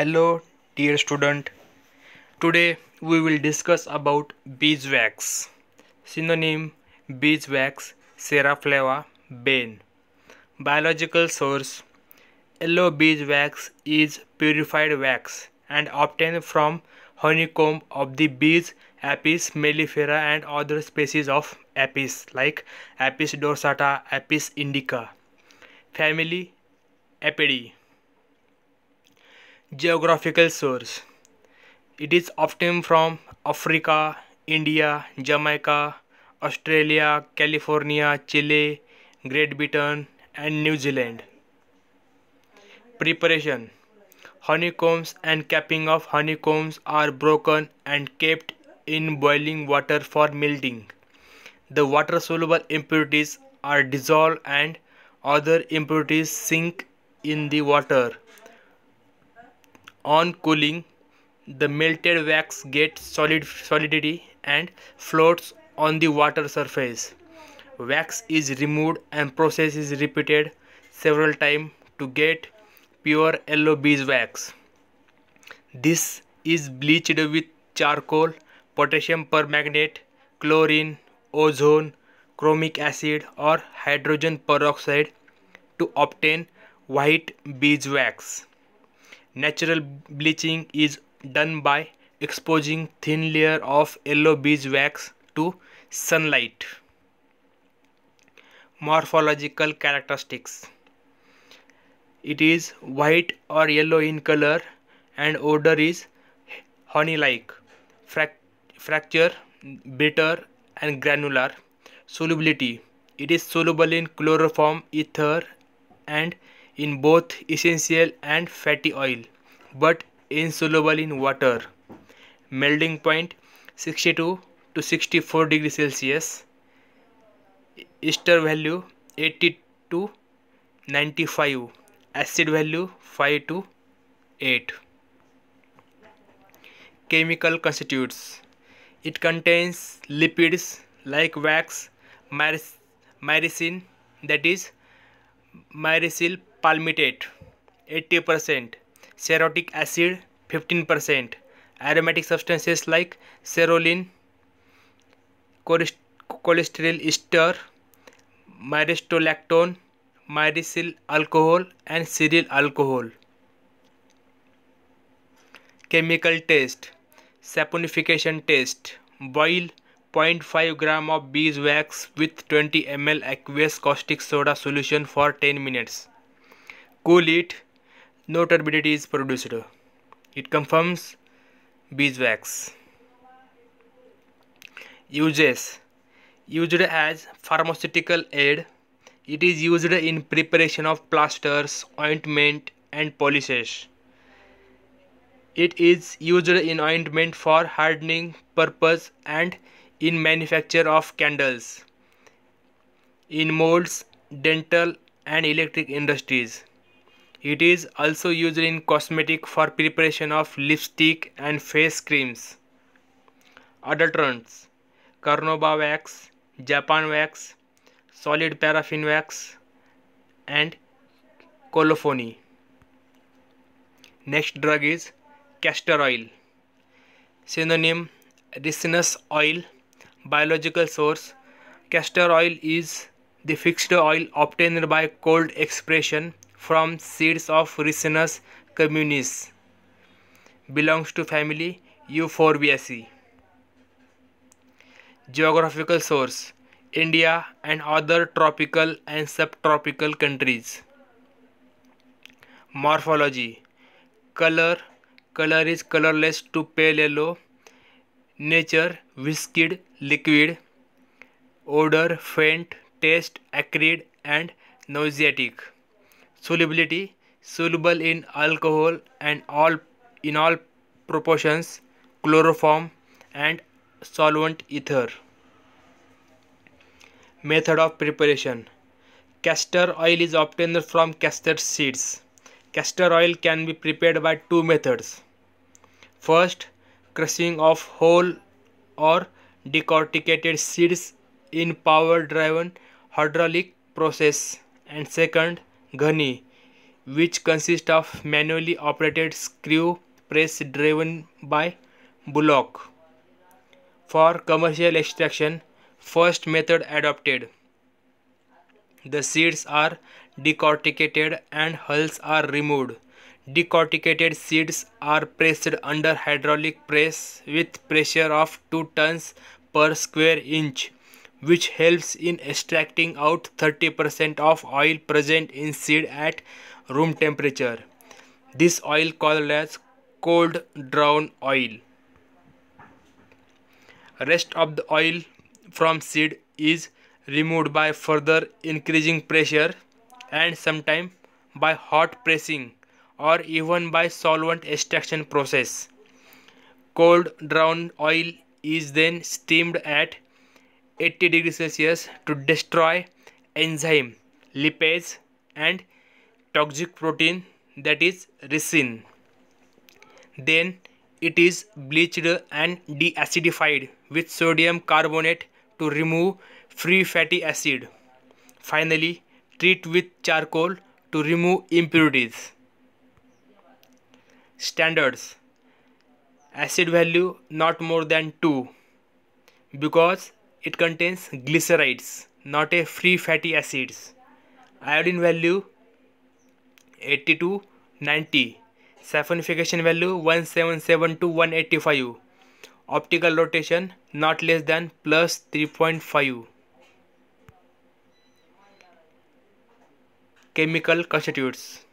Hello dear student, today we will discuss about beeswax. Synonym beeswax Seraflava bane. Biological source Yellow beeswax is purified wax and obtained from honeycomb of the bees Apis mellifera and other species of Apis like Apis dorsata, Apis indica. Family Apidae. Geographical source It is often from Africa, India, Jamaica, Australia, California, Chile, Great Britain, and New Zealand. Preparation Honeycombs and capping of honeycombs are broken and kept in boiling water for melting. The water soluble impurities are dissolved and other impurities sink in the water on cooling, the melted wax gets solid solidity and floats on the water surface. Wax is removed and process is repeated several times to get pure yellow beeswax. This is bleached with charcoal, potassium permanganate, chlorine, ozone, chromic acid or hydrogen peroxide to obtain white beeswax. Natural bleaching is done by exposing thin layer of yellow beeswax to sunlight. Morphological characteristics. It is white or yellow in color and odor is honey-like, fracture, bitter and granular. Solubility. It is soluble in chloroform, ether and in both essential and fatty oil but insoluble in water. Melting point 62 to 64 degrees Celsius. Ester value 80 to 95. Acid value 5 to 8. Chemical constitutes. It contains lipids like wax, myricin, that is myricyl palmitate 80 percent cerotic acid 15 percent aromatic substances like cerolin cholesterol ester myristolactone myricyl alcohol and ceryl alcohol chemical test saponification test boil 0.5 gram of beeswax with 20 ml aqueous caustic soda solution for 10 minutes cool it, no turbidity is produced. It confirms beeswax. Uses Used as pharmaceutical aid, it is used in preparation of plasters, ointment, and polishes. It is used in ointment for hardening purpose and in manufacture of candles, in molds, dental, and electric industries. It is also used in cosmetic for preparation of lipstick and face creams. Adulterants Carnauba wax, Japan wax, solid paraffin wax and colophony. Next drug is castor oil. Synonym resinous oil, biological source. Castor oil is the fixed oil obtained by cold expression from seeds of resinous communis. Belongs to family Euphorbiaceae. Geographical source India and other tropical and subtropical countries. Morphology Color Color is colorless to pale yellow. Nature viscid, liquid. Odor faint, taste acrid and nauseatic solubility soluble in alcohol and all in all proportions chloroform and solvent ether method of preparation castor oil is obtained from castor seeds castor oil can be prepared by two methods first crushing of whole or decorticated seeds in power driven hydraulic process and second ghani, which consists of manually operated screw press driven by bullock. For commercial extraction, first method adopted. The seeds are decorticated and hulls are removed. Decorticated seeds are pressed under hydraulic press with pressure of 2 tons per square inch which helps in extracting out 30% of oil present in seed at room temperature. This oil called as cold drawn oil. Rest of the oil from seed is removed by further increasing pressure and sometimes by hot pressing or even by solvent extraction process. Cold drawn oil is then steamed at 80 degrees Celsius to destroy enzyme, lipase and toxic protein that is resin. Then it is bleached and deacidified with sodium carbonate to remove free fatty acid. Finally, treat with charcoal to remove impurities. Standards Acid value not more than 2 because it contains glycerides, not a free fatty acids. Iodine value 80 to 90. Saponification value 177 to 185. Optical rotation not less than plus 3.5. Chemical constituents.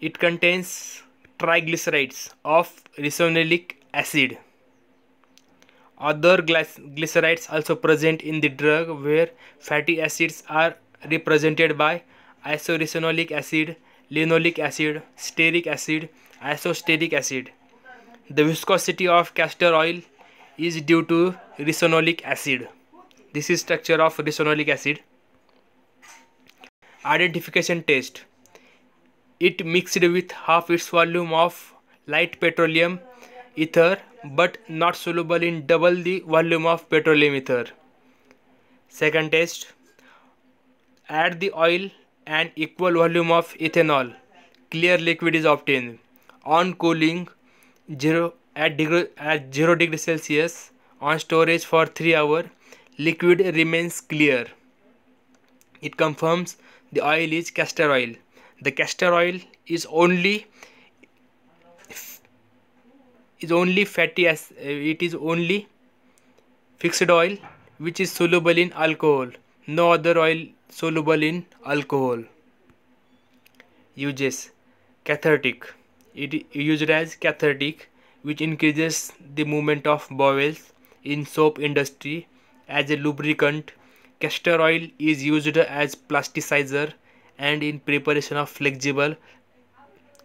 It contains triglycerides of ricinoleic acid. Other glycerides also present in the drug where fatty acids are represented by isoresinolic acid, linoleic acid, stearic acid, isosteric acid. The viscosity of castor oil is due to resinolic acid. This is structure of resinolic acid. Identification test. It mixed with half its volume of light petroleum ether but not soluble in double the volume of petroleum ether. Second test add the oil and equal volume of ethanol clear liquid is obtained on cooling 0 at, degree, at 0 degree celsius on storage for 3 hour liquid remains clear it confirms the oil is castor oil the castor oil is only is only fatty as uh, it is only fixed oil which is soluble in alcohol no other oil soluble in alcohol uses cathartic it used as cathartic which increases the movement of bowels in soap industry as a lubricant castor oil is used as plasticizer and in preparation of flexible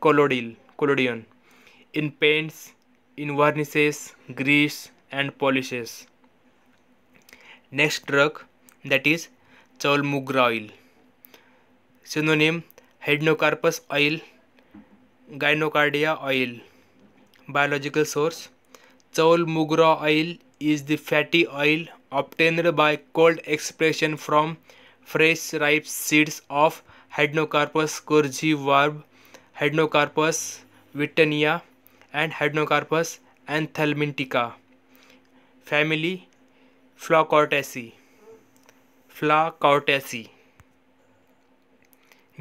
collodion in paints in varnishes, grease and polishes. Next drug that is chalmugra oil. Synonym Hednocarpus oil, Gynocardia oil. Biological source Chalmugra oil is the fatty oil obtained by cold expression from fresh ripe seeds of Hadnocarpus corgi varb, Hadnocarpus vitania, and Hadnocarpus and Thelmintica. Family Flacortaceae. Flacortaceae.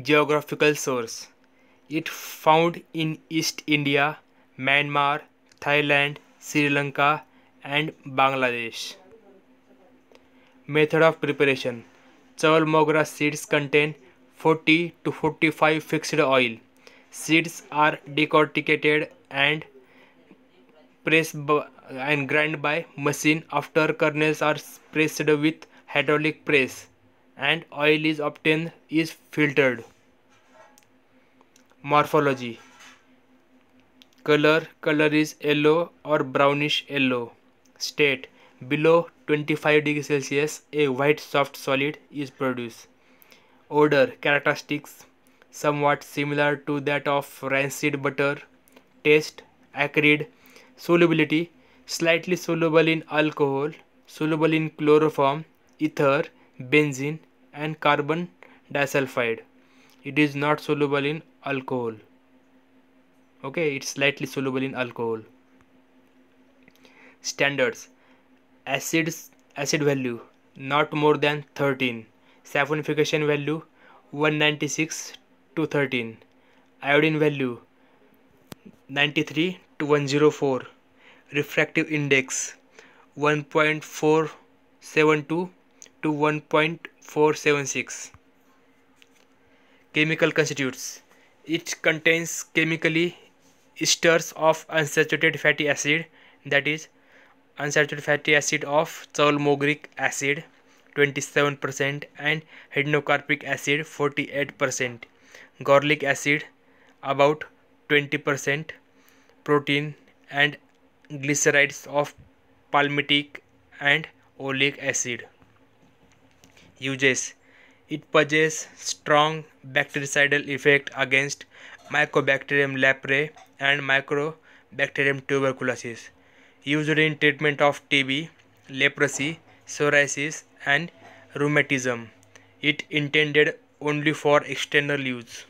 Geographical source It found in East India, Myanmar, Thailand, Sri Lanka, and Bangladesh. Method of preparation Chaval mogra seeds contain 40 to 45 fixed oil. Seeds are decorticated and press and grind by machine after kernels are pressed with hydraulic press and oil is obtained is filtered morphology color color is yellow or brownish yellow state below 25 degrees celsius a white soft solid is produced odor characteristics somewhat similar to that of rancid butter taste, acrid, solubility, slightly soluble in alcohol, soluble in chloroform, ether, benzene and carbon disulfide. It is not soluble in alcohol. Okay, it's slightly soluble in alcohol. Standards acids acid value not more than 13 saponification value 196 to 13 iodine value 93 to 104 refractive index 1.472 to 1.476 chemical constituents it contains chemically esters of unsaturated fatty acid that is unsaturated fatty acid of chalmogric acid 27% and hydrocarpic acid 48% garlic acid about 20% protein and glycerides of palmitic and oleic acid. Uses It possesses strong bactericidal effect against Mycobacterium leprae and Mycobacterium tuberculosis. Used in treatment of TB, leprosy, psoriasis and rheumatism. It intended only for external use.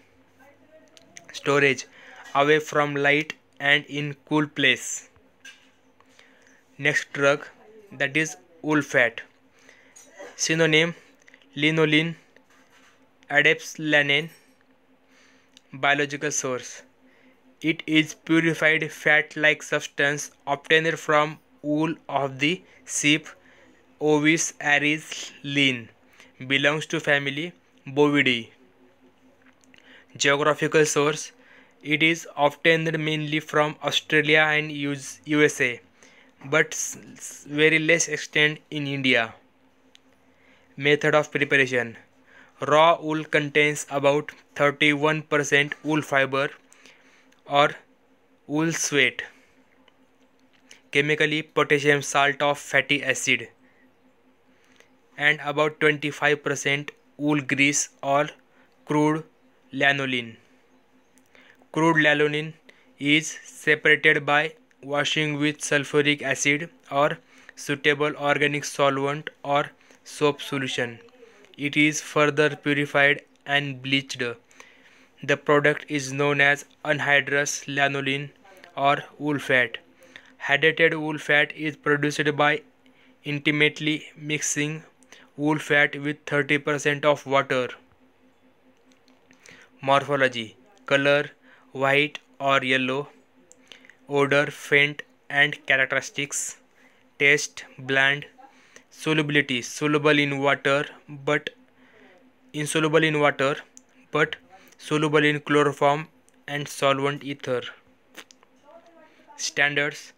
Storage away from light and in cool place next drug that is wool fat synonym linoline adepslanane biological source it is purified fat like substance obtained from wool of the sheep ovis aries lean belongs to family bovidae geographical source it is obtained mainly from Australia and USA, but very less extent in India. Method of preparation Raw wool contains about 31% wool fiber or wool sweat. Chemically, potassium salt of fatty acid and about 25% wool grease or crude lanolin. Crude lanolin is separated by washing with sulfuric acid or suitable organic solvent or soap solution. It is further purified and bleached. The product is known as anhydrous lanolin or wool fat. Hydrated wool fat is produced by intimately mixing wool fat with 30% of water. Morphology Color white or yellow, odor faint and characteristics, taste bland, solubility soluble in water but insoluble in water but soluble in chloroform and solvent ether. Standards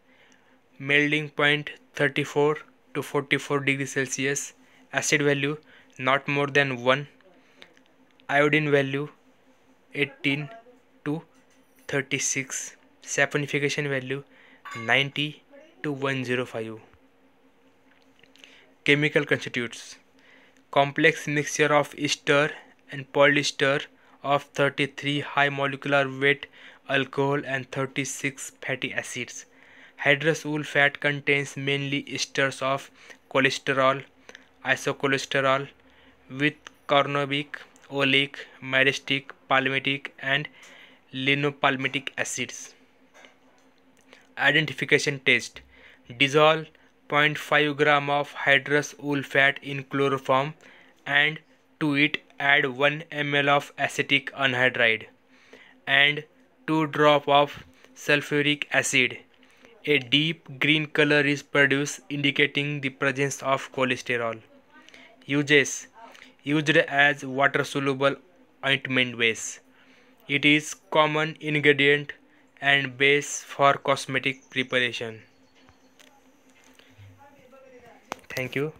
melting point 34 to 44 degrees Celsius, acid value not more than 1, iodine value 18 to 36 saponification value 90 to 105 chemical constituents complex mixture of ester and polyester of 33 high molecular weight alcohol and 36 fatty acids hydrosyl fat contains mainly esters of cholesterol isocholesterol with carnobic oleic myristic palmitic and linopalmitic acids. Identification test. Dissolve 0.5 gram of hydrous wool fat in chloroform and to it add 1 ml of acetic anhydride and 2 drop of sulfuric acid. A deep green color is produced indicating the presence of cholesterol. Uses Used as water soluble ointment base. It is common ingredient and base for cosmetic preparation. Thank you.